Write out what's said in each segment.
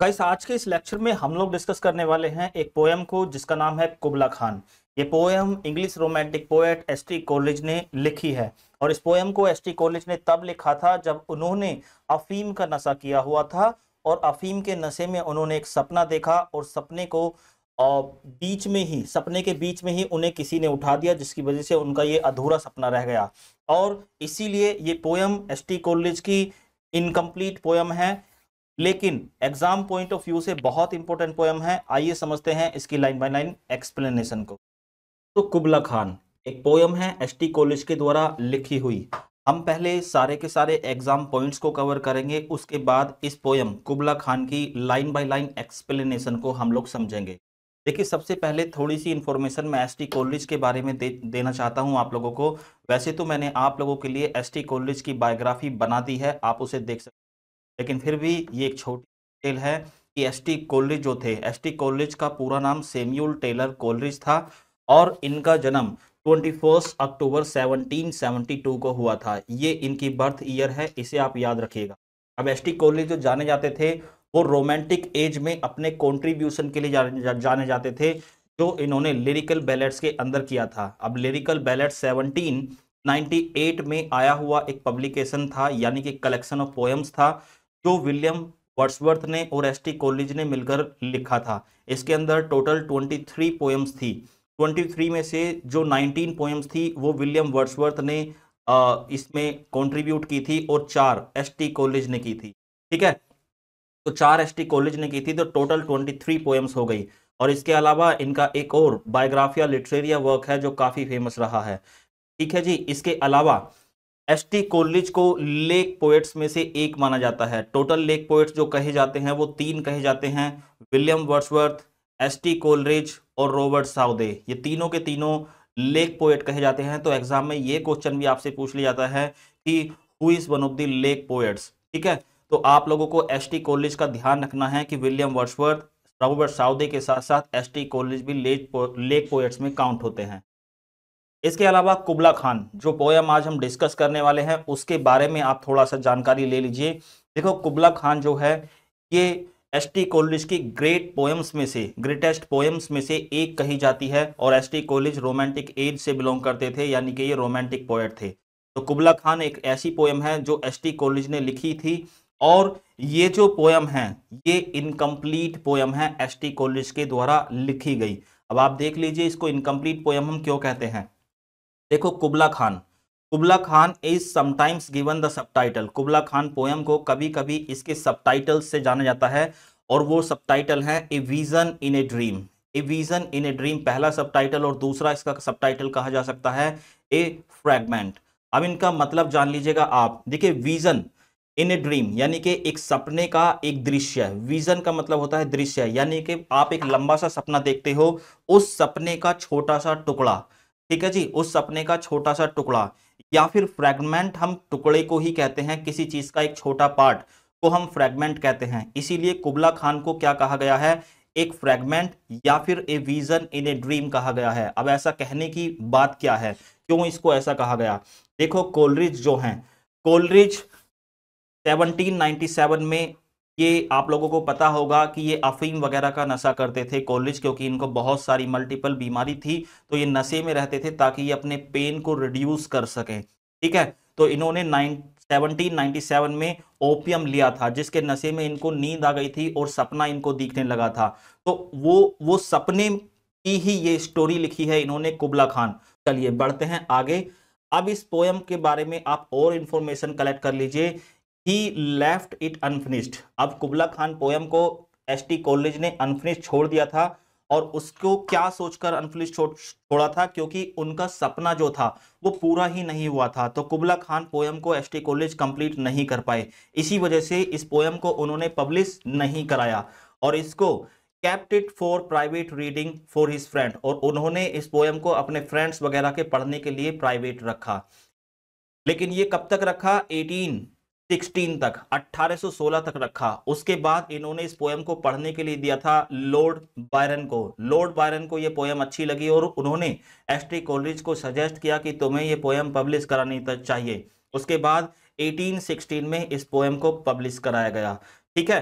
guys आज के इस लेक्चर में हम लोग डिस्कस करने वाले हैं एक पोएम को जिसका नाम है कुबला खान ये poem English romantic poet S T Coleridge ने लिखी है और इस पोएम को एस टी कॉलेज ने तब लिखा था जब उन्होंने अफीम का नशा किया हुआ था और अफीम के नशे में उन्होंने एक सपना देखा और सपने को बीच में ही सपने के बीच में ही उन्हें किसी ने उठा दिया जिसकी वजह से उनका ये अधूरा सपना रह गया और इसीलिए ये पोएम एस टी कॉलेज की इनकम्प्लीट पोएम है लेकिन एग्जाम पॉइंट ऑफ व्यू से बहुत इंपॉर्टेंट पोएम है आइए समझते हैं इसकी लाइन बाय लाइन एक्सप्लेनेशन को तो कुबला खान एक पोयम है एसटी कॉलेज के द्वारा लिखी हुई हम पहले सारे के सारे एग्जाम पॉइंट्स को कवर करेंगे उसके बाद इस पोयम कुबला खान की लाइन बाय लाइन एक्सप्लेनेशन को हम लोग समझेंगे देखिए सबसे पहले थोड़ी सी इन्फॉर्मेशन मैं एसटी कॉलेज के बारे में दे, देना चाहता हूं आप लोगों को वैसे तो मैंने आप लोगों के लिए एसटी कॉलेज की बायोग्राफी बना दी है आप उसे देख सकते लेकिन फिर भी ये एक छोटी डिटेल है कि एस टी कोलरिज जो थे एस टी कोलरिज का पूरा नाम सेम्यूल टेलर कॉलेज था और इनका जन्म ट्वेंटी फर्स्ट अक्टूबर 1772 को हुआ था ये इनकी बर्थ ईयर है इसे आप याद रखिएगा अब एस टी कोहली जो जाने जाते थे वो रोमांटिक एज में अपने कॉन्ट्रीब्यूशन के लिए जाने, जाते थे जो इन्होंने लिरिकल बैलेट्स के अंदर किया था अब लिरिकल बैलेट 1798 में आया हुआ एक पब्लिकेशन था यानी कि कलेक्शन ऑफ पोएम्स था जो विलियम वर्ड्सवर्थ ने और एस टी कॉलेज ने मिलकर लिखा था इसके अंदर टोटल 23 पोएम्स थी 23 में से जो 19 पोएम्स थी वो विलियम वर्ड्सवर्थ ने इसमें कंट्रीब्यूट की थी और चार एस टी कॉलेज ने की थी ठीक है तो चार एस टी कॉलेज ने की थी तो टोटल ट्वेंटी थ्री पोएम्स हो गई और इसके अलावा इनका एक और बायोग्राफिया लिटरेरिया वर्क है जो काफ़ी फेमस रहा है ठीक है जी इसके अलावा एस टी कॉलेज को लेक पोएट्स में से एक माना जाता है टोटल लेक पोएट्स जो कहे जाते हैं वो तीन कहे जाते हैं William Wordsworth S T Coleridge और रॉबर्ट साउदे ये तीनों के तीनों लेक पोएट कहे जाते हैं तो एग्जाम में ये क्वेश्चन भी आपसे पूछ लिया जाता है कि who is one of the lake poets ठीक है तो आप लोगों को एस टी कॉलेज का ध्यान रखना है कि विलियम वर्सवर्थ रॉबर्ट साउदे के साथ साथ एस टी कॉलेज भी लेक पोएट्स में काउंट होते हैं इसके अलावा कुबला खान जो पोयम आज हम डिस्कस करने वाले हैं उसके बारे में आप थोड़ा सा जानकारी ले लीजिए देखो कुबला खान जो है ये एस टी कॉलेज की ग्रेट पोएम्स में से ग्रेटेस्ट पोएम्स में से एक कही जाती है और S T Coleridge romantic age से बिलोंग करते थे यानी कि ये रोमांटिक पोएट थे तो कुबला खान एक ऐसी पोएम है जो एस टी कॉलेज ने लिखी थी और ये जो पोएम है ये इनकम्प्लीट पोएम है एस टी कॉलेज के द्वारा लिखी गई अब आप देख लीजिए इसको इनकम्प्लीट पोएम हम क्यों कहते हैं देखो Kubla Khan Kubla Khan is sometimes given the subtitle Kubla Khan poem को कभी कभी इसके सबटाइटल से जाना जाता है और वो सबटाइटल है a vision in a dream a vision in a dream पहला सबटाइटल और दूसरा इसका सबटाइटल कहा जा सकता है ए फ्रैगमेंट अब इनका मतलब जान लीजिएगा आप देखिए विजन इन ए ड्रीम यानी कि एक सपने का एक दृश्य विजन का मतलब होता है दृश्य यानी कि आप एक लंबा सा सपना देखते हो उस सपने का छोटा सा टुकड़ा ठीक है जी उस सपने का छोटा सा टुकड़ा या फिर फ्रैगमेंट हम टुकड़े को ही कहते हैं किसी चीज का एक छोटा पार्ट को हम फ्रैगमेंट कहते हैं इसीलिए कुबला खान को क्या कहा गया है एक फ्रैगमेंट या फिर ए विजन इन ए ड्रीम कहा गया है अब ऐसा कहने की बात क्या है क्यों इसको ऐसा कहा गया देखो कोलरिज जो हैं कोलरिज 1797 में ये आप लोगों को पता होगा कि ये अफीम वगैरह का नशा करते थे कॉलेज क्योंकि इनको बहुत सारी मल्टीपल बीमारी थी तो ये नशे में रहते थे ताकि ये अपने पेन को रिड्यूस कर सकें ठीक है तो इन्होंने नाइन सेवनटीन सेवन में ओपियम लिया था जिसके नशे में इनको नींद आ गई थी और सपना इनको दिखने लगा था तो वो वो सपने की ही ये स्टोरी लिखी है इन्होंने कुबला खान चलिए बढ़ते हैं आगे अब इस पोयम के बारे में आप और इन्फॉर्मेशन कलेक्ट कर लीजिए ही लेफ्ट इट अनफिनिश्ड अब कुबला खान पोएम को एसटी कॉलेज ने अनफिनिश्ड छोड़ दिया था और उसको क्या सोचकर अनफिनिश छोड़ छोड़ा था क्योंकि उनका सपना जो था वो पूरा ही नहीं हुआ था तो कुबला खान पोएम को एसटी कॉलेज कंप्लीट नहीं कर पाए इसी वजह से इस पोएम को उन्होंने पब्लिश नहीं कराया और इसको kept it for private reading for his friend और उन्होंने इस पोएम को अपने फ्रेंड्स वगैरह के पढ़ने के लिए प्राइवेट रखा लेकिन ये कब तक रखा एटीन सिक्सटीन तक 1816 तक रखा उसके बाद इन्होंने इस पोएम को पढ़ने के लिए दिया था लॉर्ड बायरन को लॉर्ड बायरन को यह पोएम अच्छी लगी और उन्होंने एस टी कॉलेज को सजेस्ट किया कि तुम्हें यह पोएम पब्लिश करानी चाहिए उसके बाद 1816 में इस पोएम को पब्लिश कराया गया ठीक है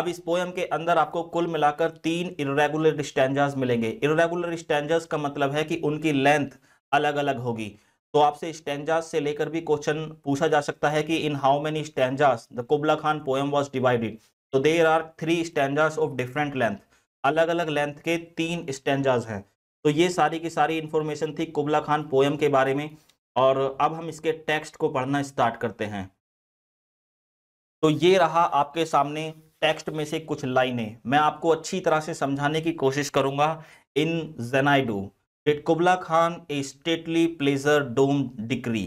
अब इस पोएम के अंदर आपको कुल मिलाकर तीन इरेगुलर स्टैंडर्स मिलेंगे इरेगुलर स्टैंडर्स का मतलब है कि उनकी लेंथ अलग अलग होगी तो आपसे स्टेंजास से लेकर भी क्वेश्चन पूछा जा सकता है कि in how many stanzas the Kubla Khan poem was divided तो there are three stanzas of different length अलग अलग लेंथ के तीन स्टेंजाज हैं तो ये सारी की सारी इन्फॉर्मेशन थी कुबला खान पोएम के बारे में और अब हम इसके टेक्स्ट को पढ़ना स्टार्ट करते हैं तो ये रहा आपके सामने टेक्स्ट में से कुछ लाइनें मैं आपको अच्छी तरह से समझाने की कोशिश करूंगा in Xanadu did Kubla Khan a stately pleasure dome decree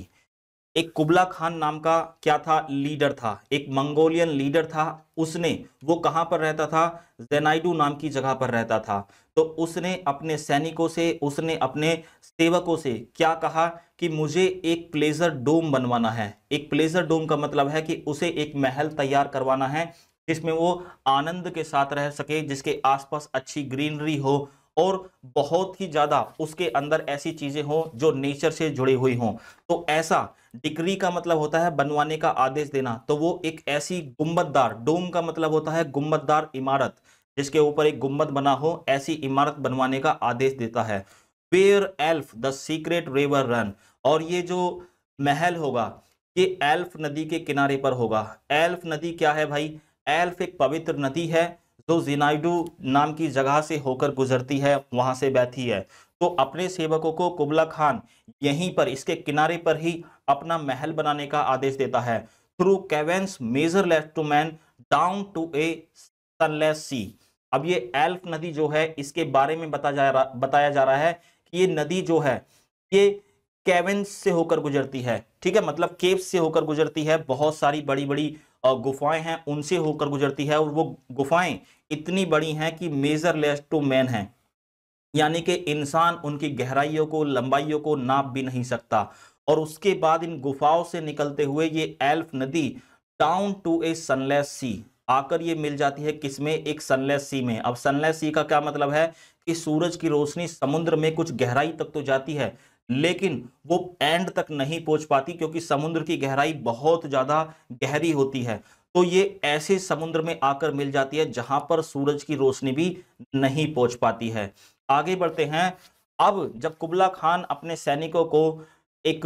एक कुबला खान नाम का क्या था लीडर था एक मंगोलियन लीडर था उसने वो कहाँ पर रहता था जेनाइडू नाम की जगह पर रहता था तो उसने अपने सैनिकों से उसने अपने सेवकों से क्या कहा कि मुझे एक प्लेजर डोम बनवाना है एक प्लेजर डोम का मतलब है कि उसे एक महल तैयार करवाना है जिसमें वो आनंद के साथ रह सके जिसके आसपास अच्छी ग्रीनरी हो और बहुत ही ज़्यादा उसके अंदर ऐसी चीज़ें हों जो नेचर से जुड़ी हुई हों तो ऐसा डिग्री का मतलब होता है बनवाने का आदेश देना तो वो एक ऐसी गुम्बददार डोम का मतलब होता है गुम्बददार इमारत जिसके ऊपर एक गुम्बद बना हो ऐसी इमारत बनवाने का आदेश देता है where Alph the secret river ran और ये जो महल होगा ये एल्फ नदी के किनारे पर होगा एल्फ नदी क्या है भाई एल्फ एक पवित्र नदी है जो तो जिनाइडू नाम की जगह से होकर गुजरती है वहां से बैठी है तो अपने सेवकों को कुबला खान यहीं पर इसके किनारे पर ही अपना महल बनाने का आदेश देता है through caverns measureless to man down to a sunless sea अब ये एल्फ नदी जो है इसके बारे में बता जा रहा बताया जा रहा है कि ये नदी जो है ये कैवेंस से होकर गुजरती है ठीक है मतलब केव से होकर गुजरती है बहुत सारी बड़ी बड़ी गुफाएं हैं उनसे होकर गुजरती है और वो गुफाएं इतनी बड़ी हैं कि मेजर लेस टू मैन है यानी कि इंसान उनकी गहराइयों को लंबाइयों को नाप भी नहीं सकता और उसके बाद इन गुफाओं से निकलते हुए ये एल्फ नदी down to a sunless sea आकर ये मिल जाती है किसमें एक सनलेस सी में अब सनलेस सी का क्या मतलब है कि सूरज की रोशनी समुद्र में कुछ गहराई तक तो जाती है लेकिन वो एंड तक नहीं पहुंच पाती क्योंकि समुद्र की गहराई बहुत ज़्यादा गहरी होती है तो ये ऐसे समुद्र में आकर मिल जाती है जहां पर सूरज की रोशनी भी नहीं पहुंच पाती है आगे बढ़ते हैं अब जब कुबला खान अपने सैनिकों को एक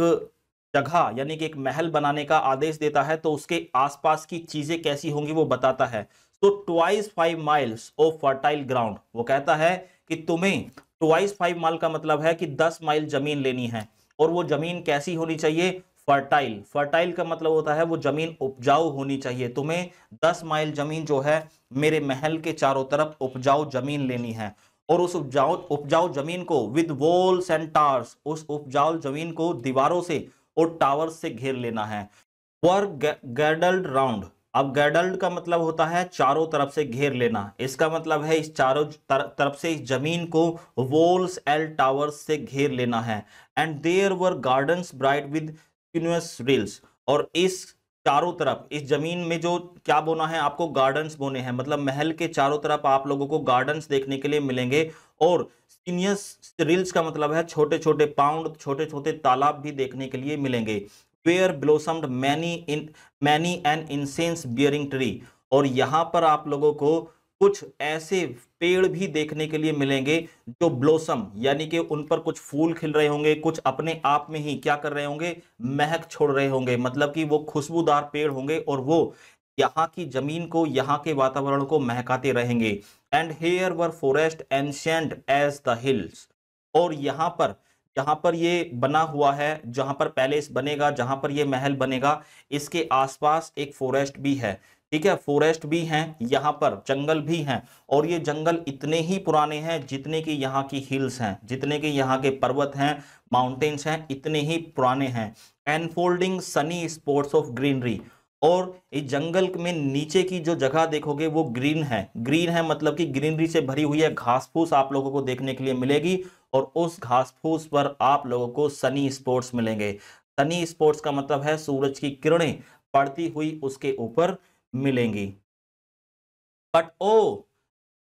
जगह यानी कि एक महल बनाने का आदेश देता है तो उसके आसपास की चीजें कैसी होंगी वो बताता है तो twice five miles of fertile ground वो कहता है कि तुम्हें ट्वाइस फाइव माइल का मतलब है कि दस माइल जमीन लेनी है और वो जमीन कैसी होनी चाहिए फर्टाइल फर्टाइल का मतलब होता है वो जमीन उपजाऊ होनी चाहिए तुम्हें दस माइल जमीन जो है मेरे महल के चारों तरफ उपजाऊ जमीन लेनी है और उस उपजाऊ उपजाऊ जमीन को विद वॉल्स एंड टावर्स उस उपजाऊ जमीन को दीवारों से और टावर से घेर लेना है वर्क गर्डल्ड राउंड अब गर्डल्ड का मतलब होता है चारों तरफ से घेर लेना इसका मतलब है इस चारों तर, तरफ से इस जमीन को वोल्स एल टावर से घेर लेना है and there were gardens bright with universe rills और इस चारों तरफ इस जमीन में जो क्या बोना है आपको गार्डन्स बोने हैं मतलब महल के चारों तरफ आप लोगों को गार्डन्स देखने के लिए मिलेंगे और सीनियस रिल्स का मतलब है छोटे छोटे पाउंड छोटे छोटे तालाब भी देखने के लिए मिलेंगे where blossomed many in many and incense bearing tree और यहाँ पर आप लोगों को कुछ ऐसे पेड़ भी देखने के लिए मिलेंगे जो ब्लोसम यानी कि उन पर कुछ फूल खिल रहे होंगे कुछ अपने आप में ही क्या कर रहे होंगे महक छोड़ रहे होंगे मतलब कि वो खुशबूदार पेड़ होंगे और वो यहाँ की जमीन को यहाँ के वातावरण को महकाते रहेंगे and here were forests ancient as the hills और यहाँ पर जहां पर ये बना हुआ है जहां पर पैलेस बनेगा जहां पर ये महल बनेगा इसके आसपास एक फॉरेस्ट भी है ठीक है फॉरेस्ट भी हैं यहाँ पर जंगल भी हैं और ये जंगल इतने ही पुराने हैं जितने की यहाँ की हिल्स हैं जितने के यहाँ के पर्वत हैं माउंटेन्स हैं इतने ही पुराने हैं enfolding sunny spots of greenery और इस जंगल में नीचे की जो जगह देखोगे वो ग्रीन है ग्रीन है मतलब कि ग्रीनरी से भरी हुई है घास फूस आप लोगों को देखने के लिए मिलेगी और उस घास फूस पर आप लोगों को सनी स्पोर्ट्स मिलेंगे सनी स्पोर्ट्स का मतलब है सूरज की किरणें पड़ती हुई उसके ऊपर मिलेंगी but O oh,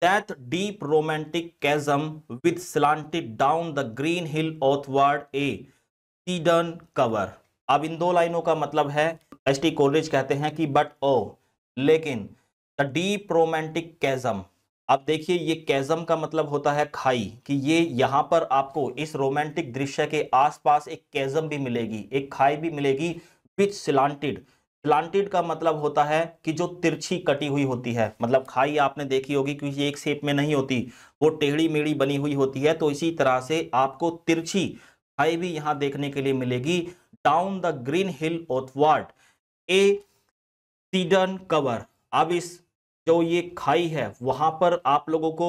that deep romantic chasm with slanted down the green hill athwart a cedarn cover अब इन दो लाइनों का मतलब है एस टी कोलरिज कहते हैं कि बट ओ लेकिन द डीप रोमांटिक कैजम आप देखिए ये कैजम का मतलब होता है खाई कि ये यहाँ पर आपको इस रोमांटिक दृश्य के आसपास एक कैजम भी मिलेगी एक खाई भी मिलेगी विच स्लांटेड स्लांटेड का मतलब होता है कि जो तिरछी कटी हुई होती है मतलब खाई आपने देखी होगी क्योंकि एक शेप में नहीं होती वो टेढ़ी मेढ़ी बनी हुई होती है तो इसी तरह से आपको तिरछी खाई भी यहाँ देखने के लिए मिलेगी down the green hill athwart a cedarn cover अब इस जो ये खाई है वहां पर आप लोगों को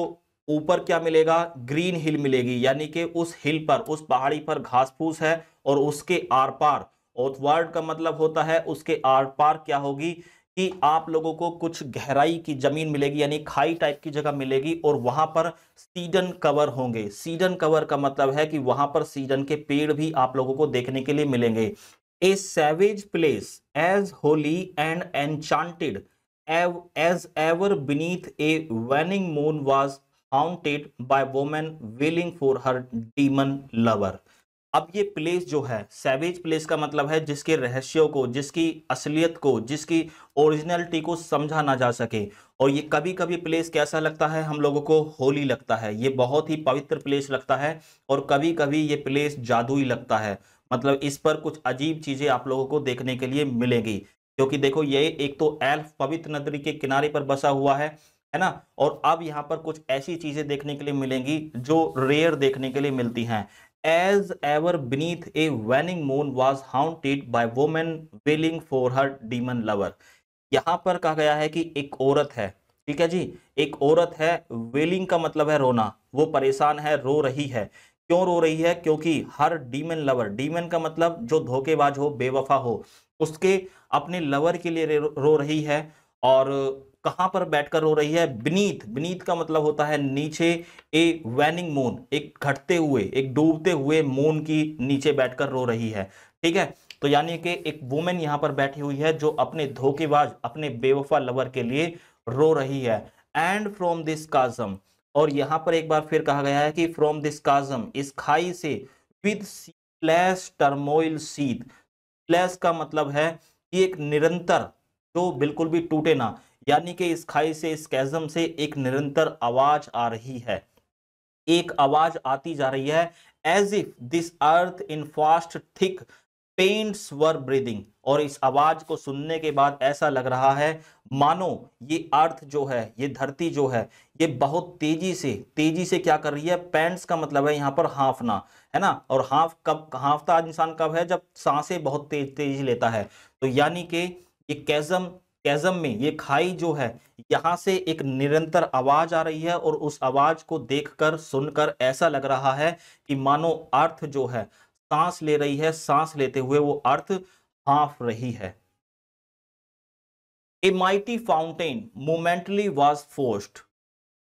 ऊपर क्या मिलेगा ग्रीन हिल मिलेगी यानी कि उस हिल पर उस पहाड़ी पर घास फूस है और उसके आर पार ओथवर्ड का मतलब होता है उसके आर पार क्या होगी कि आप लोगों को कुछ गहराई की जमीन मिलेगी यानी खाई टाइप की जगह मिलेगी और वहां पर सीडन कवर होंगे सीडन कवर का मतलब है कि वहां पर सीडन के पेड़ भी आप लोगों को देखने के लिए मिलेंगे a savage place as holy and enchanted as ever beneath a waning moon was haunted by woman wailing for her demon lover अब ये प्लेस जो है सैवेज प्लेस का मतलब है जिसके रहस्यों को जिसकी असलियत को जिसकी ओरिजिनलिटी को समझा ना जा सके और ये कभी कभी प्लेस कैसा लगता है हम लोगों को होली लगता है ये बहुत ही पवित्र प्लेस लगता है और कभी कभी ये प्लेस जादुई लगता है मतलब इस पर कुछ अजीब चीज़ें आप लोगों को देखने के लिए मिलेगी क्योंकि देखो ये एक तो एल्फ पवित्र नदी के किनारे पर बसा हुआ है है ना और अब यहाँ पर कुछ ऐसी चीज़ें देखने के लिए मिलेंगी जो रेयर देखने के लिए मिलती हैं as ever beneath a waning moon was haunted by women wailing for her demon lover यहाँ पर कहा गया है कि एक औरत है ठीक है जी एक औरत है वेलिंग का मतलब है रोना वो परेशान है रो रही है क्यों रो रही है क्योंकि हर डीमन लवर डीमन का मतलब जो धोखेबाज हो बेवफा हो उसके अपने लवर के लिए रो रही है और कहां पर बैठकर रो रही है बीनीत बीनीत का मतलब होता है नीचे ए वैनिंग मून एक घटते हुए एक डूबते हुए मून की नीचे बैठकर रो रही है ठीक है तो यानी कि एक वुमेन यहां पर बैठी हुई है जो अपने धोखेबाज अपने बेवफा लवर के लिए रो रही है एंड फ्रॉम दिस काजम और यहाँ पर एक बार फिर कहा गया है कि फ्रॉम दिस काजम इस खाई से विद सीलेस टर्मोइल सीध सीलेस का मतलब है कि एक निरंतर जो बिल्कुल भी टूटे ना यानी कि इस खाई से इस कैजम से एक निरंतर आवाज आ रही है एक आवाज आती जा रही है as if this earth in fast thick pants were breathing और इस आवाज को सुनने के बाद ऐसा लग रहा है मानो ये अर्थ जो है ये धरती जो है ये बहुत तेजी से तेजी से क्या कर रही है पेंट्स का मतलब है यहाँ पर हाफना है ना और हाफ कब हाफता इंसान कब है जब सांसें बहुत तेज तेजी लेता है तो यानी कि ये कैजम कैजम में ये खाई जो है यहाँ से एक निरंतर आवाज आ रही है और उस आवाज को देखकर सुनकर ऐसा लग रहा है कि मानो अर्थ जो है सांस ले रही है सांस लेते हुए वो अर्थ हाफ रही है a mighty fountain momently was forced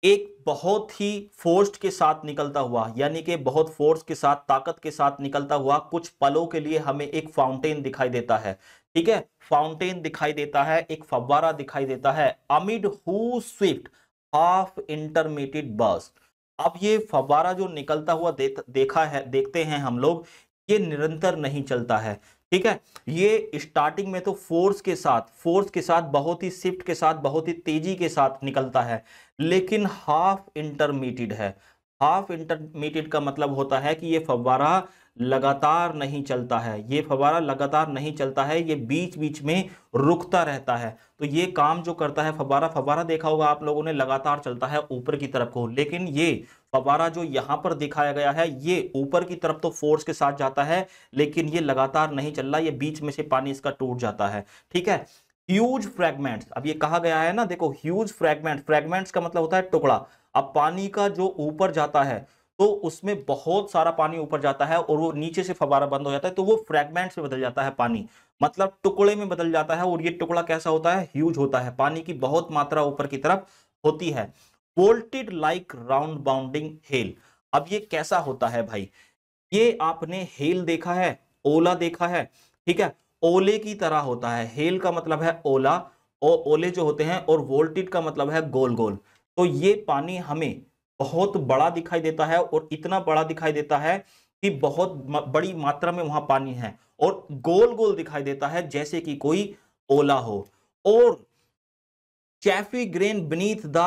एक बहुत ही फोर्स के साथ निकलता हुआ यानी कि बहुत फोर्स के साथ ताकत के साथ निकलता हुआ कुछ पलों के लिए हमें एक फाउंटेन दिखाई देता है ठीक है फाउंटेन दिखाई देता है एक फव्वारा दिखाई देता है amid whose swift half intermediate burst अब ये फव्वारा जो निकलता हुआ देखा है देखते हैं हम लोग ये निरंतर नहीं चलता है ठीक है ये स्टार्टिंग में तो फोर्स के साथ फोर्स के साथ बहुत ही शिफ्ट के साथ बहुत ही तेजी के साथ निकलता है लेकिन हाफ इंटरमीडिएट है हाफ इंटरमीडिएट का मतलब होता है कि ये फव्वारा लगातार नहीं चलता है ये फवारा लगातार नहीं चलता है ये बीच बीच में रुकता रहता है तो ये काम जो करता है फवारा फवारा देखा होगा आप लोगों ने लगातार चलता है ऊपर की तरफ को लेकिन ये फवारा जो यहाँ पर दिखाया गया है ये ऊपर की तरफ तो फोर्स के साथ जाता है लेकिन ये लगातार नहीं चल रहा ये बीच में से पानी इसका टूट जाता है ठीक है ह्यूज फ्रैगमेंट्स अब ये कहा गया है ना देखो ह्यूज फ्रैगमेंट फ्रैगमेंट्स का मतलब होता है टुकड़ा अब पानी का जो ऊपर जाता है तो उसमें बहुत सारा पानी ऊपर जाता है और वो नीचे से फवारा बंद हो जाता है तो वो फ्रेगमेंट में बदल जाता है पानी मतलब टुकड़े में बदल जाता है और ये टुकड़ा कैसा होता है ह्यूज होता है पानी की बहुत मात्रा ऊपर की तरफ होती है vaulted like round bounding hail अब ये कैसा होता है भाई ये आपने हेल देखा है ओला देखा है ठीक है ओले की तरह होता है हेल का मतलब है ओला और ओले जो होते हैं और वोल्टेड का मतलब है गोल गोल तो ये पानी हमें बहुत बड़ा दिखाई देता है और इतना बड़ा दिखाई देता है कि बहुत बड़ी मात्रा में वहां पानी है और गोल गोल दिखाई देता है जैसे कि कोई ओला हो और chaffy grain beneath the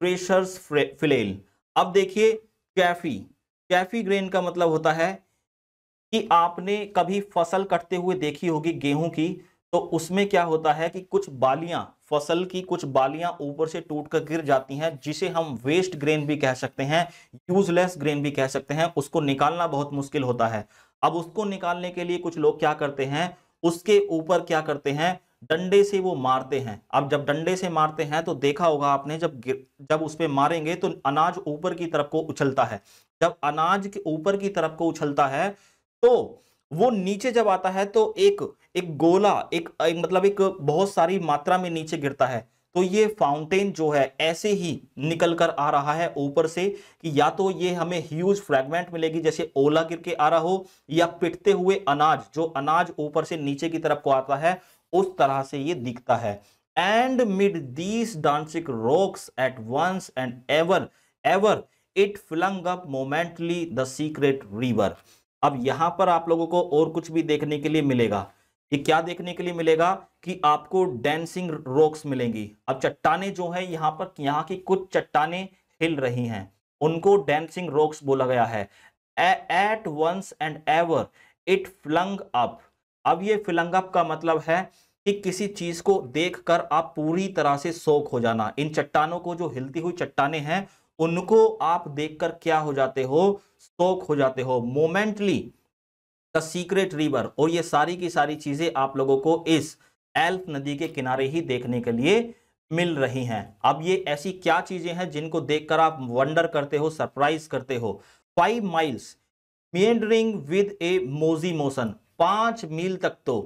threshers flail अब देखिए चैफी चैफी ग्रेन का मतलब होता है कि आपने कभी फसल कटते हुए देखी होगी गेहूं की तो उसमें क्या होता है कि कुछ बालियां फसल की कुछ बालियां ऊपर से टूट कर गिर जाती हैं जिसे हम वेस्ट ग्रेन भी कह सकते हैं यूजलेस ग्रेन भी कह सकते हैं उसको निकालना बहुत मुश्किल होता है अब उसको निकालने के लिए कुछ लोग क्या करते हैं उसके ऊपर क्या करते हैं डंडे से वो मारते हैं अब जब डंडे से मारते हैं तो देखा होगा आपने जब जब उस पर मारेंगे तो अनाज ऊपर की तरफ को उछलता है जब अनाज के ऊपर की तरफ को उछलता है तो वो नीचे जब आता है तो एक एक गोला एक, एक मतलब एक बहुत सारी मात्रा में नीचे गिरता है तो ये फाउंटेन जो है ऐसे ही निकल कर आ रहा है ऊपर से कि या तो ये हमें ह्यूज फ्रेगमेंट मिलेगी जैसे ओला गिर के आ रहा हो या पिटते हुए अनाज जो अनाज ऊपर से नीचे की तरफ को आता है उस तरह से ये दिखता है and mid these dancing rocks at once and ever ever it flung up momently the secret river अब यहां पर आप लोगों को और कुछ भी देखने के लिए मिलेगा ये क्या देखने के लिए मिलेगा कि आपको डेंसिंग रॉक्स मिलेंगी अब चट्टाने जो है यहां पर यहाँ की कुछ चट्टाने हिल रही हैं उनको डेंसिंग रॉक्स बोला गया है at once and ever it flung up अब ये फ्लंग अप का मतलब है कि किसी चीज को देखकर आप पूरी तरह से शोक हो जाना इन चट्टानों को जो हिलती हुई चट्टाने हैं उनको आप देखकर क्या हो जाते हो स्टोक हो जाते हो मोमेंटली द सीक्रेट रिवर और ये सारी की सारी चीजें आप लोगों को इस एल्फ नदी के किनारे ही देखने के लिए मिल रही हैं अब ये ऐसी क्या चीजें हैं जिनको देखकर आप वंडर करते हो सरप्राइज करते हो five miles meandering with a mazy motion पांच मील तक तो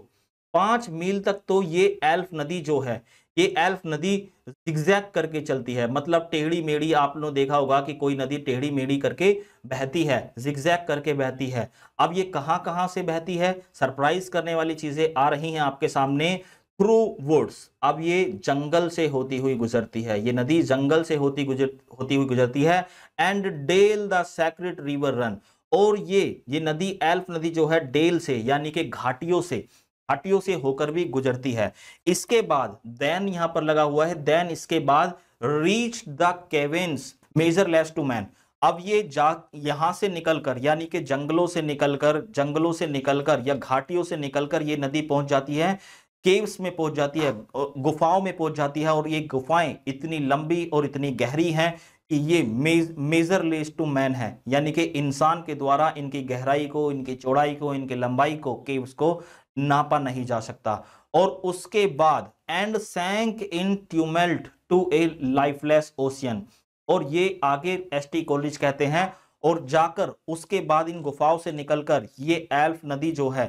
पांच मील तक तो ये एल्फ नदी जो है ये एल्फ नदी जिग्जैक करके चलती है मतलब टेढ़ी मेढ़ी आप लोग देखा होगा कि कोई नदी टेढ़ी मेढ़ी करके बहती है जिग्जैक करके बहती है अब ये कहाँ कहाँ से बहती है सरप्राइज करने वाली चीजें आ रही हैं आपके सामने थ्रू वुड्स अब ये जंगल से होती हुई गुजरती है ये नदी जंगल से होती गुजर होती हुई गुजरती है and dale the sacred river ran और ये ये नदी एल्फ नदी जो है डेल से यानी कि घाटियों से हटियों से होकर भी गुजरती है इसके बाद देन यहां पर लगा हुआ है देन इसके बाद reached the caverns measureless to man अब ये जा यहाँ से निकलकर यानी कि जंगलों से निकलकर जंगलों से निकलकर या घाटियों से निकलकर ये नदी पहुंच जाती है केव्स में पहुंच जाती है गुफाओं में पहुंच जाती है और ये गुफाएं इतनी लंबी और इतनी गहरी हैं कि ये मेज मेजर लेस टू मैन है यानी कि इंसान के द्वारा इनकी गहराई को इनकी चौड़ाई को इनकी लंबाई को केव्स को नापा नहीं जा सकता और उसके बाद and sank in tumult to a lifeless ocean और ये आगे एसटी कॉलेज कहते हैं और जाकर उसके बाद इन गुफाओं से निकलकर ये एल्फ नदी जो है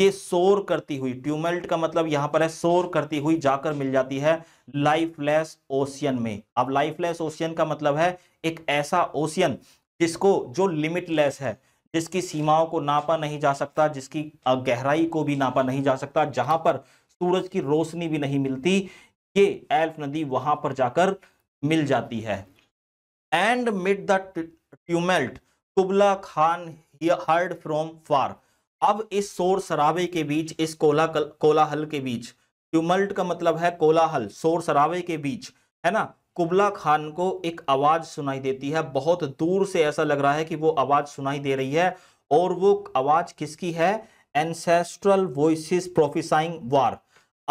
ये सोर करती हुई ट्यूमेल्ट का मतलब यहां पर है सोर करती हुई जाकर मिल जाती है लाइफलेस ओशियन में अब लाइफलेस ओशियन का मतलब है एक ऐसा ओशियन जिसको जो लिमिटलेस है जिसकी सीमाओं को नापा नहीं जा सकता जिसकी गहराई को भी नापा नहीं जा सकता जहां पर सूरज की रोशनी भी नहीं मिलती ये एल्फ नदी वहां पर जाकर मिल जाती है and mid the tumult Kubla Khan heard from far अब इस शोर शराबे के बीच इस कोला कोलाहल के बीच ट्यूमल्ट का मतलब है कोलाहल शोर शराबे के बीच है ना कुबला खान को एक आवाज़ सुनाई देती है बहुत दूर से ऐसा लग रहा है कि वो आवाज़ सुनाई दे रही है और वो आवाज़ किसकी है एनसेस्ट्रल वॉइस प्रोफिसाइंग वार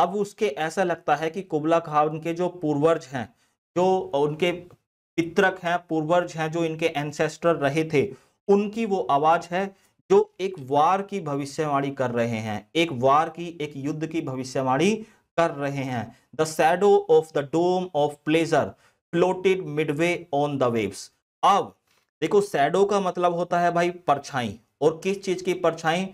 अब उसके ऐसा लगता है कि कुबला खान के जो पूर्वज हैं जो उनके पितरक हैं पूर्वज हैं जो इनके एनसेस्टर रहे थे उनकी वो आवाज़ है जो एक वार की भविष्यवाणी कर रहे हैं एक वार की एक युद्ध की भविष्यवाणी कर रहे हैं the shadow of the dome of pleasure floated midway on the waves अब देखो सैडो का मतलब होता है भाई परछाई और किस चीज की परछाई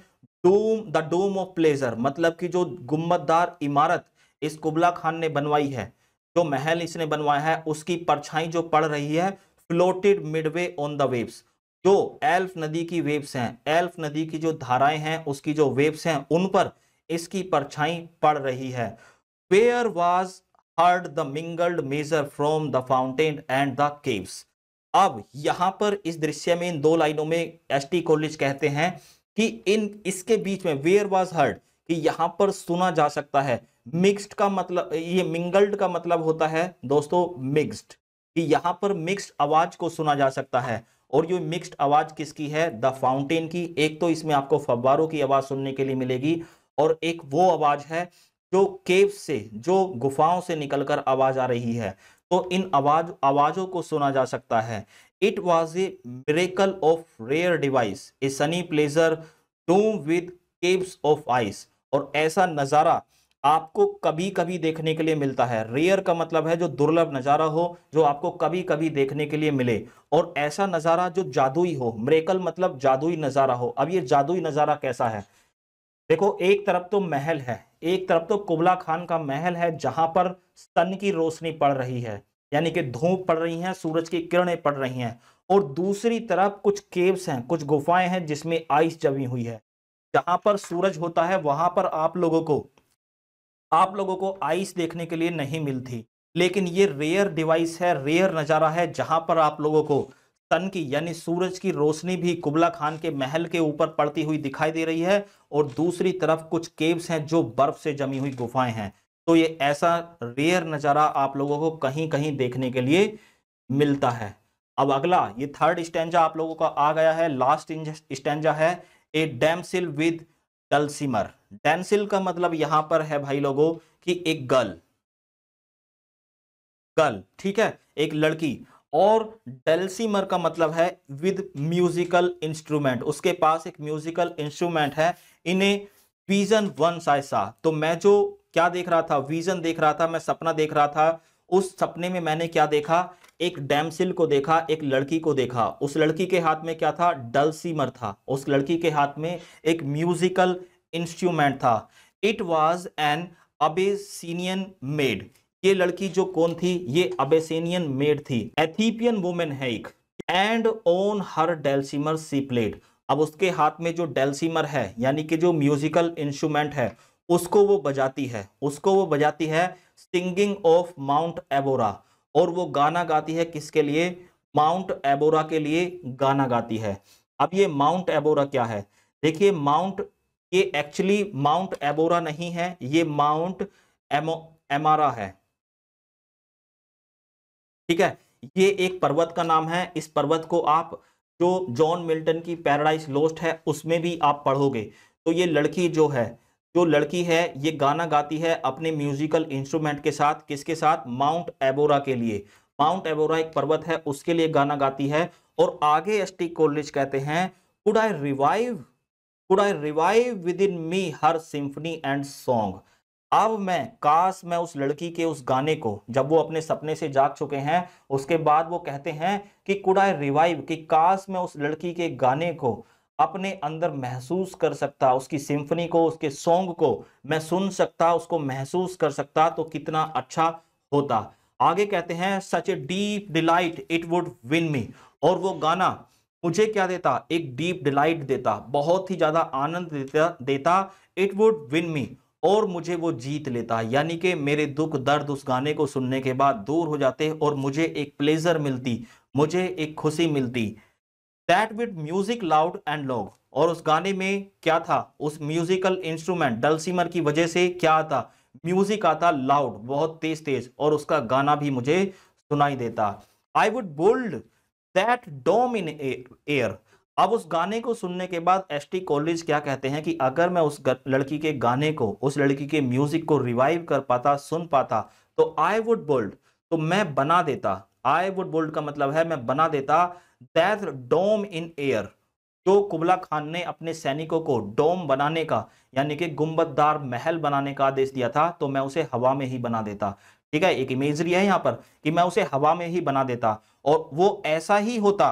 dome the dome of pleasure मतलब कि जो गुम्बददार इमारत इस कुबला खान ने बनवाई है जो महल इसने बनवाया है उसकी परछाई जो पड़ रही है floated midway on the waves जो एल्फ नदी की वेव्स हैं एल्फ नदी की जो धाराएं हैं उसकी जो वेव्स हैं उन पर इसकी परछाई पड़ रही है where was heard the mingled measure from the fountain and the caves अब यहां पर इस दृश्य में इन दो लाइनों में एस टी कॉलेज कहते हैं कि इन इसके बीच में वेयर वॉज हर्ड कि यहां पर सुना जा सकता है मिक्स्ड का मतलब ये मिंगल्ड का मतलब होता है दोस्तों मिक्स्ड कि यहां पर मिक्स्ड आवाज को सुना जा सकता है और ये मिक्स्ड आवाज किसकी है द फाउंटेन की एक तो इसमें आपको फव्वारों की आवाज सुनने के लिए मिलेगी और एक वो आवाज है जो केव से जो गुफाओं से निकलकर आवाज आ रही है तो इन आवाज आवाजों को सुना जा सकता है it was a miracle of rare device a sunny pleasure dome with caves of ice और ऐसा नज़ारा आपको कभी कभी देखने के लिए मिलता है रेयर का मतलब है जो दुर्लभ नज़ारा हो जो आपको कभी कभी देखने के लिए मिले और ऐसा नज़ारा जो जादुई हो मेरेकल मतलब जादुई नज़ारा हो अब ये जादुई नज़ारा कैसा है देखो एक तरफ तो महल है एक तरफ तो कुबला खान का महल है जहां पर सन की रोशनी पड़ रही है यानी कि धूप पड़ रही है सूरज की किरणें पड़ रही हैं और दूसरी तरफ कुछ केव्स हैं कुछ गुफाएं हैं जिसमें आइस जमी हुई है जहां पर सूरज होता है वहां पर आप लोगों को आप लोगों को आइस देखने के लिए नहीं मिलती लेकिन ये रेयर डिवाइस है रेयर नज़ारा है जहां पर आप लोगों को सन की यानी सूरज की रोशनी भी कुबला खान के महल के ऊपर पड़ती हुई दिखाई दे रही है और दूसरी तरफ कुछ केव्स हैं जो बर्फ से जमी हुई गुफाएं हैं तो ये ऐसा रेयर नज़ारा आप लोगों को कहीं कहीं देखने के लिए मिलता है अब अगला ये थर्ड स्टैंडा आप लोगों का आ गया है लास्ट स्टैंडा है ए डैमसिल विद डलसिमर डैमसिल का मतलब यहां पर है भाई लोगों की एक गर्ल गर्ल ठीक है एक लड़की और डेल्सीमर का मतलब है विद म्यूजिकल इंस्ट्रूमेंट उसके पास एक म्यूजिकल इंस्ट्रूमेंट है इन्हें विजन वन साइसा तो मैं जो क्या देख रहा था विजन देख रहा था मैं सपना देख रहा था उस सपने में मैंने क्या देखा एक डैमसिल को देखा एक लड़की को देखा उस लड़की के हाथ में क्या था डलसीमर था उस लड़की के हाथ में एक म्यूजिकल इंस्ट्रूमेंट था it was an Abyssinian maid ये लड़की जो कौन थी ये अबेसेनियन मेड थी एथीपियन वुमेन है एक and on her dulcimer she played उसके हाथ में जो डेल्सिमर है यानी कि जो म्यूजिकल इंस्ट्रूमेंट है उसको वो बजाती है उसको वो बजाती है सिंगिंग ऑफ माउंट एबोरा और वो गाना गाती है किसके लिए माउंट एबोरा के लिए गाना गाती है अब ये माउंट एबोरा क्या है देखिए माउंट ये एक्चुअली माउंट एबोरा नहीं है ये माउंट एमो एमारा है ठीक है ये एक पर्वत का नाम है इस पर्वत को आप जो जॉन मिल्टन की पैराडाइज लोस्ट है उसमें भी आप पढ़ोगे तो ये लड़की जो है जो लड़की है ये गाना गाती है अपने म्यूजिकल इंस्ट्रूमेंट के साथ किसके साथ माउंट एबोरा के लिए माउंट एबोरा एक पर्वत है उसके लिए गाना गाती है और आगे एस टी कोलिज कहते हैं could I revive could I revive within me her symphony and song अब मैं काश मैं उस लड़की के उस गाने को जब वो अपने सपने से जाग चुके हैं उसके बाद वो कहते हैं कि कुड आई रिवाइव कि काश मैं उस लड़की के गाने को अपने अंदर महसूस कर सकता उसकी सिम्फनी को उसके सॉन्ग को मैं सुन सकता उसको महसूस कर सकता तो कितना अच्छा होता आगे कहते हैं such a deep delight it would win me और वो गाना मुझे क्या देता एक डीप डिलाइट देता बहुत ही ज़्यादा आनंद देता देता इट वुड विन मी और मुझे वो जीत लेता है यानी कि मेरे दुख दर्द उस गाने को सुनने के बाद दूर हो जाते और मुझे एक प्लेजर मिलती मुझे एक खुशी मिलती that with music loud and long और उस गाने में क्या था उस म्यूजिकल इंस्ट्रूमेंट डलसीमर की वजह से क्या आता म्यूजिक आता लाउड बहुत तेज तेज और उसका गाना भी मुझे सुनाई देता I would build that dome in air अब उस गाने को सुनने के बाद एसटी कॉलेज क्या कहते हैं कि अगर मैं उस लड़की के गाने को उस लड़की के म्यूजिक को रिवाइव कर पाता सुन पाता तो आई वुड बोल्ड तो मैं बना देता आई वुड बोल्ड का मतलब है मैं बना देता दैथ डोम इन एयर तो कुबला खान ने अपने सैनिकों को डोम बनाने का यानी कि गुम्बददार महल बनाने का आदेश दिया था तो मैं उसे हवा में ही बना देता ठीक है एक इमेजरी है यहाँ पर कि मैं उसे हवा में ही बना देता और वो ऐसा ही होता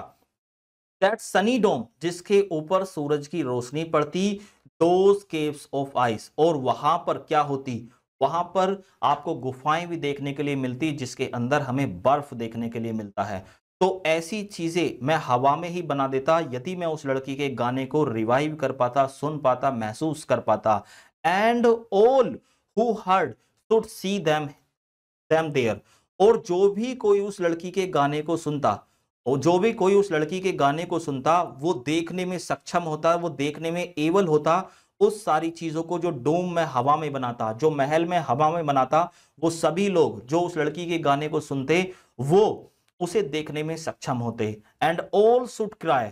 दैट सनी डोम जिसके ऊपर सूरज की रोशनी पड़ती दोज केव्स ऑफ आइस और वहां पर क्या होती वहां पर आपको गुफाएं भी देखने के लिए मिलती जिसके अंदर हमें बर्फ देखने के लिए मिलता है तो ऐसी चीजें मैं हवा में ही बना देता यदि मैं उस लड़की के गाने को रिवाइव कर पाता सुन पाता महसूस कर पाता and all who heard should see them them there और जो भी कोई उस लड़की के गाने को सुनता और जो भी कोई उस लड़की के गाने को सुनता वो देखने में सक्षम होता वो देखने में एवल होता उस सारी चीज़ों को जो डोम में हवा में बनाता जो महल में हवा में बनाता वो सभी लोग जो उस लड़की के गाने को सुनते वो उसे देखने में सक्षम होते एंड ऑल सुट क्राई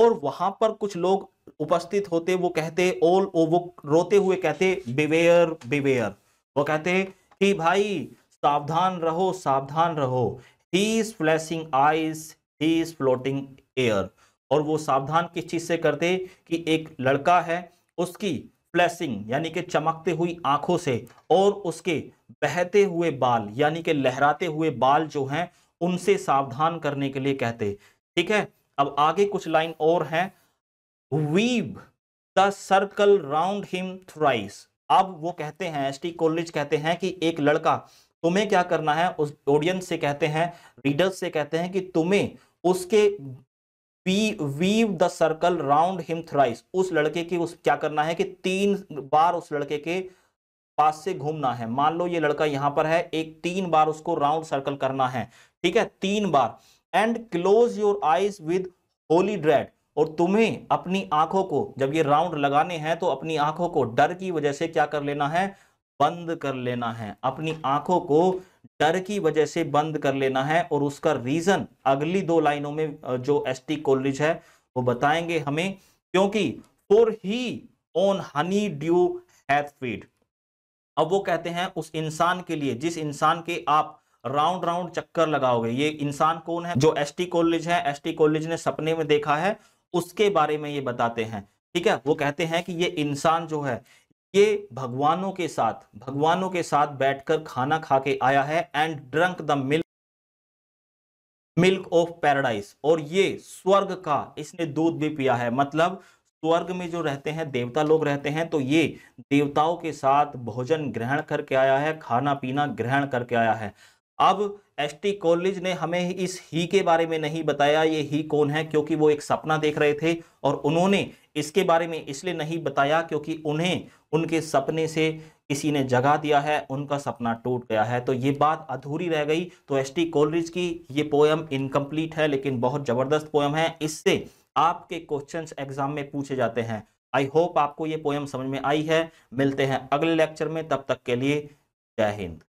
और वहां पर कुछ लोग उपस्थित होते वो कहते ऑल वो रोते हुए कहते बिवेयर बिवेयर वो कहते कि भाई सावधान रहो सावधान रहो he is flashing eyes he is floating air और वो सावधान किस चीज से करते कि एक लड़का है उसकी फ्लैशिंग यानी कि चमकते हुई आंखों से और उसके बहते हुए बाल यानी कि लहराते हुए बाल जो हैं उनसे सावधान करने के लिए कहते ठीक है अब आगे कुछ लाइन और हैं weave the circle round him thrice अब वो कहते हैं एस टी कॉलेज कहते हैं कि एक लड़का तुम्हें क्या करना है उस ऑडियंस से कहते हैं रीडर्स से कहते हैं कि तुम्हें उसके we weave the circle round him thrice उस लड़के की उस क्या करना है कि तीन बार उस लड़के के पास से घूमना है मान लो ये लड़का यहां पर है एक तीन बार उसको राउंड सर्कल करना है ठीक है तीन बार and close your eyes with holy dread और तुम्हें अपनी आंखों को जब ये राउंड लगाने हैं तो अपनी आंखों को डर की वजह से क्या कर लेना है बंद कर लेना है अपनी आंखों को डर की वजह से बंद कर लेना है और उसका रीजन अगली दो लाइनों में जो एस टी है वो बताएंगे हमें क्योंकि for he on honey dew fed अब वो कहते हैं उस इंसान के लिए जिस इंसान के आप राउंड राउंड चक्कर लगाओगे ये इंसान कौन है जो एस टी कॉलेज है एस टी कॉलेज ने सपने में देखा है उसके बारे में ये बताते हैं ठीक है वो कहते हैं कि ये इंसान जो है ये भगवानों के साथ भगवानों के साथ बैठकर खाना खा के आया है and drunk the milk milk of paradise और ये स्वर्ग का इसने दूध भी पिया है मतलब स्वर्ग में जो रहते हैं देवता लोग रहते हैं तो ये देवताओं के साथ भोजन ग्रहण करके आया है खाना पीना ग्रहण करके आया है अब एस टी कॉलेज ने हमें इस ही के बारे में नहीं बताया ये ही कौन है क्योंकि वो एक सपना देख रहे थे और उन्होंने इसके बारे में इसलिए नहीं बताया क्योंकि उन्हें उनके सपने से किसी ने जगा दिया है उनका सपना टूट गया है तो ये बात अधूरी रह गई तो एस टी कोलरिज की ये पोएम इनकम्प्लीट है लेकिन बहुत ज़बरदस्त पोएम है इससे आपके क्वेश्चन एग्जाम में पूछे जाते हैं आई होप आपको ये पोएम समझ में आई है मिलते हैं अगले लेक्चर में तब तक के लिए जय हिंद